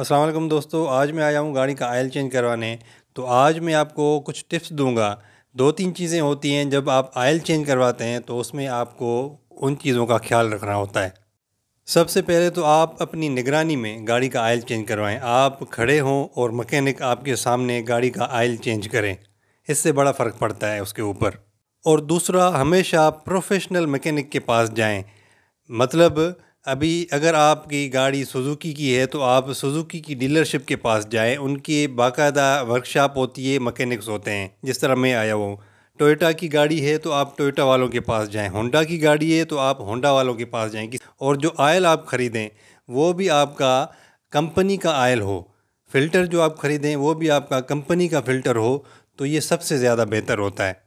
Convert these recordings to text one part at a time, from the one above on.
असलम दोस्तों आज मैं आया हूँ गाड़ी का आयल चेंज करवाने तो आज मैं आपको कुछ टिप्स दूंगा दो तीन चीज़ें होती हैं जब आप आयल चेंज करवाते हैं तो उसमें आपको उन चीज़ों का ख्याल रखना होता है सबसे पहले तो आप अपनी निगरानी में गाड़ी का आयल चेंज करवाएं आप खड़े हों और मकैनिक आपके सामने गाड़ी का आयल चेंज करें इससे बड़ा फ़र्क पड़ता है उसके ऊपर और दूसरा हमेशा प्रोफेशनल मकैनिक के पास जाएँ मतलब अभी अगर आपकी गाड़ी सुजुकी की है तो आप सुजुकी की डीलरशिप के पास जाएं उनके बाकायदा वर्कशॉप होती है मकैनिक्स होते हैं जिस तरह मैं आया हुआ टोयोटा की गाड़ी है तो आप टोयोटा वालों के पास जाएं होंडा की गाड़ी है तो आप होंडा वालों के पास जाएं और जो आयल आप ख़रीदें वो भी आपका कंपनी का आयल हो फ़िल्टर जो आप ख़रीदें वो भी आपका कंपनी का फ़िल्टर हो तो ये सबसे ज़्यादा बेहतर होता है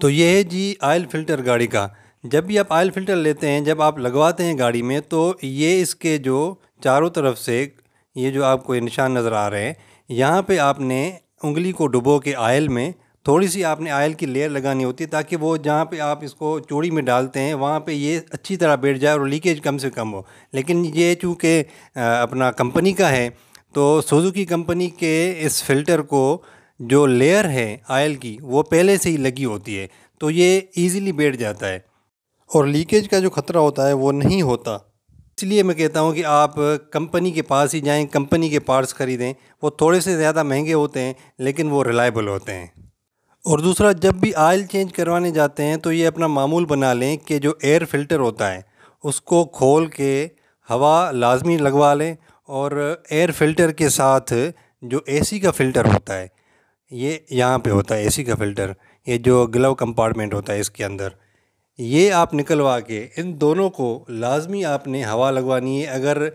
तो ये है जी आयल फ़िल्टर गाड़ी का जब भी आप आयल फिल्टर लेते हैं जब आप लगवाते हैं गाड़ी में तो ये इसके जो चारों तरफ से ये जो आपको ये निशान नज़र आ रहे हैं यहाँ पे आपने उंगली को डुबो के आयल में थोड़ी सी आपने आयल की लेयर लगानी होती है ताकि वो जहाँ पे आप इसको चूड़ी में डालते हैं वहाँ पे ये अच्छी तरह बैठ जाए और लीकेज कम से कम हो लेकिन ये चूँकि अपना कंपनी का है तो सुजुकी कंपनी के इस फ़िल्टर को जो लेयर है आयल की वो पहले से ही लगी होती है तो ये ईज़िली बैठ जाता है और लीकेज का जो ख़तरा होता है वो नहीं होता इसलिए मैं कहता हूँ कि आप कंपनी के पास ही जाएं कंपनी के पार्ट्स ख़रीदें वो थोड़े से ज़्यादा महंगे होते हैं लेकिन वो रिलायबल होते हैं और दूसरा जब भी आयल चेंज करवाने जाते हैं तो ये अपना मामूल बना लें कि जो एयर फिल्टर होता है उसको खोल के हवा लाजमी लगवा लें और एयर फिल्टर के साथ जो एसी का फ़िल्टर होता है ये यहाँ पे होता है एसी का फ़िल्टर ये जो ग्लव कंपार्टमेंट होता है इसके अंदर ये आप निकलवा के इन दोनों को लाजमी आपने हवा लगवानी है अगर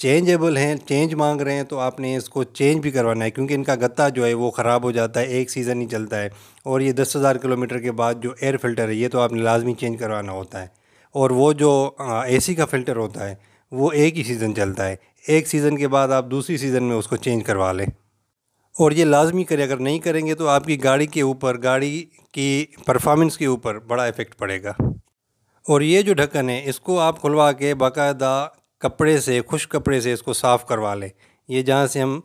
चेंजेबल हैं चेंज मांग रहे हैं तो आपने इसको चेंज भी करवाना है क्योंकि इनका गत्ता जो है वो ख़राब हो जाता है एक सीज़न ही चलता है और ये दस हज़ार किलोमीटर के बाद जो एयर फ़िल्टर है ये तो आपने लाजमी चेंज करवाना होता है और वो जो सी का फ़िल्टर होता है वो एक ही सीज़न चलता है एक सीज़न के बाद आप दूसरी सीज़न में उसको चेंज करवा लें और ये लाजमी करें अगर नहीं करेंगे तो आपकी गाड़ी के ऊपर गाड़ी की परफॉर्मेंस के ऊपर बड़ा इफ़ेक्ट पड़ेगा और ये जो ढक्कन है इसको आप खुलवा के बाकायदा कपड़े से खुश कपड़े से इसको साफ़ करवा लें ये जहाँ से हम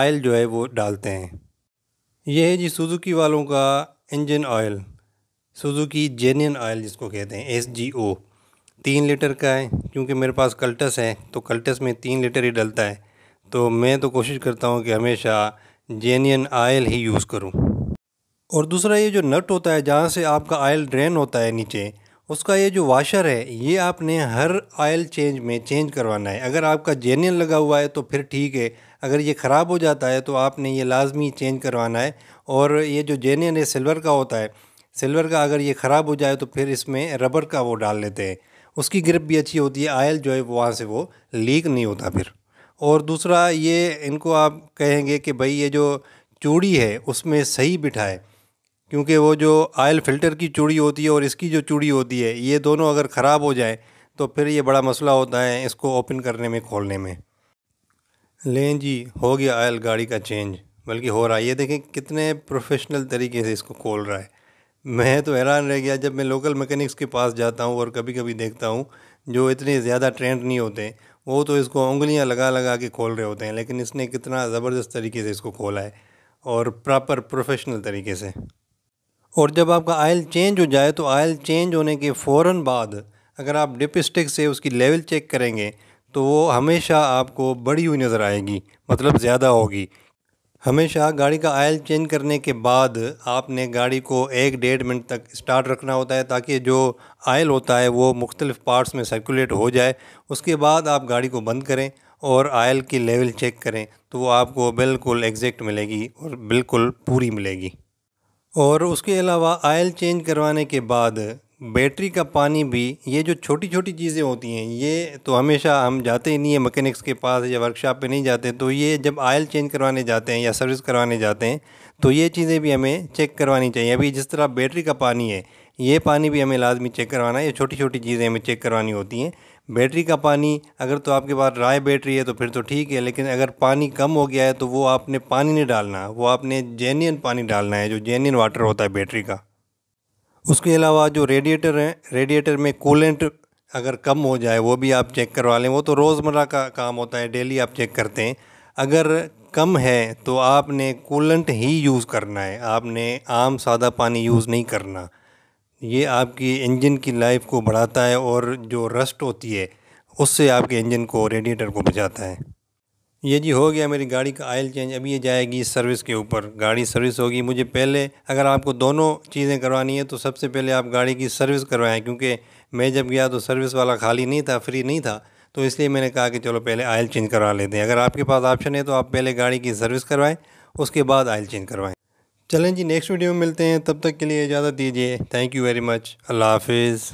आयल जो है वो डालते हैं यह है जी सुजुकी वालों का engine oil Suzuki genuine oil जिसको कहते हैं एस जी ओ तीन लीटर का है क्योंकि मेरे पास कल्टस है तो कल्टस में तीन लीटर ही डलता है तो मैं तो कोशिश करता हूँ कि हमेशा जेनियन ऑयल ही यूज़ करूँ और दूसरा ये जो नट होता है जहाँ से आपका आयल ड्रेन होता है नीचे उसका ये जो वाशर है ये आपने हर ऑयल चेंज में चेंज करवाना है अगर आपका जेनियन लगा हुआ है तो फिर ठीक है अगर ये ख़राब हो जाता है तो आपने ये लाजमी चेंज करवाना है और ये जो जेनियन है सिल्वर का होता है सिल्वर का अगर ये ख़राब हो जाए तो फिर इसमें रबर का वो डाल लेते हैं उसकी ग्रिप भी अच्छी होती है आयल जो है वहाँ से वो लीक नहीं होता फिर और दूसरा ये इनको आप कहेंगे कि भाई ये जो चूड़ी है उसमें सही बिठाए क्योंकि वो जो आयल फ़िल्टर की चूड़ी होती है और इसकी जो चूड़ी होती है ये दोनों अगर ख़राब हो जाए तो फिर ये बड़ा मसला होता है इसको ओपन करने में खोलने में लें जी हो गया आयल गाड़ी का चेंज बल्कि हो रहा है ये देखें कितने प्रोफेशनल तरीके से इसको खोल रहा है मैं तो हैरान रह गया जब मैं लोकल मैकेनिक्स के पास जाता हूँ और कभी कभी देखता हूँ जो इतने ज़्यादा ट्रेंड नहीं होते वो तो इसको उंगलियाँ लगा लगा के खोल रहे होते हैं लेकिन इसने कितना ज़बरदस्त तरीके से इसको खोला है और प्रॉपर प्रोफेशनल तरीके से और जब आपका आयल चेंज हो जाए तो आयल चेंज होने के फ़ौर बाद अगर आप डिप स्टिक से उसकी लेवल चेक करेंगे तो वो हमेशा आपको बड़ी हुई नज़र आएगी मतलब ज़्यादा होगी हमेशा गाड़ी का आयल चेंज करने के बाद आपने गाड़ी को एक डेढ़ मिनट तक स्टार्ट रखना होता है ताकि जो आयल होता है वो मुख्तलिफ़ पार्ट्स में सर्कुलेट हो जाए उसके बाद आप गाड़ी को बंद करें और आयल की लेवल चेक करें तो वो आपको बिल्कुल एग्जैक्ट मिलेगी और बिल्कुल पूरी मिलेगी और उसके अलावा आयल चेंज करवाने के बाद बैटरी का पानी भी ये जो छोटी छोटी चीज़ें होती हैं ये तो हमेशा हम जाते ही नहीं है मकैनिक्स के पास या वर्कशॉप पे नहीं जाते तो ये जब आयल चेंज करवाने जाते हैं या सर्विस करवाने जाते हैं तो ये चीज़ें भी हमें चेक करवानी चाहिए अभी जिस तरह बैटरी का पानी है ये पानी भी हमें लाजमी चेक करवाना है ये छोटी छोटी चीज़ें हमें चेक करवानी होती हैं बैटरी का पानी अगर तो आपके पास राय बैटरी है तो फिर तो ठीक है लेकिन अगर पानी कम हो गया है तो वो आपने पानी नहीं डालना वो आपने जेन्यन पानी डालना है जो जेन्यन वाटर होता है बैटरी का उसके अलावा जो रेडिएटर हैं रेडिएटर में कूलेंट अगर कम हो जाए वो भी आप चेक करवा लें वो तो रोज़मर्रा का काम होता है डेली आप चेक करते हैं अगर कम है तो आपने कूलेंट ही यूज़ करना है आपने आम सादा पानी यूज़ नहीं करना ये आपकी इंजन की लाइफ को बढ़ाता है और जो रस्ट होती है उससे आपके इंजन को रेडिएटर को बचाता है ये जी हो गया मेरी गाड़ी का आयल चेंज अभी ये जाएगी सर्विस के ऊपर गाड़ी सर्विस होगी मुझे पहले अगर आपको दोनों चीज़ें करवानी है तो सबसे पहले आप गाड़ी की सर्विस करवाएं क्योंकि मैं जब गया तो सर्विस वाला खाली नहीं था फ्री नहीं था तो इसलिए मैंने कहा कि चलो पहले आयल चेंज करवा लेते हैं अगर आपके पास ऑप्शन है तो आप पहले गाड़ी की सर्विस करवाएँ उसके बाद आयल चेंज करवाएँ चलें जी नेक्स्ट वीडियो में मिलते हैं तब तक के लिए इजाज़त दीजिए थैंक यू वेरी मच अल्लाह हाफिज़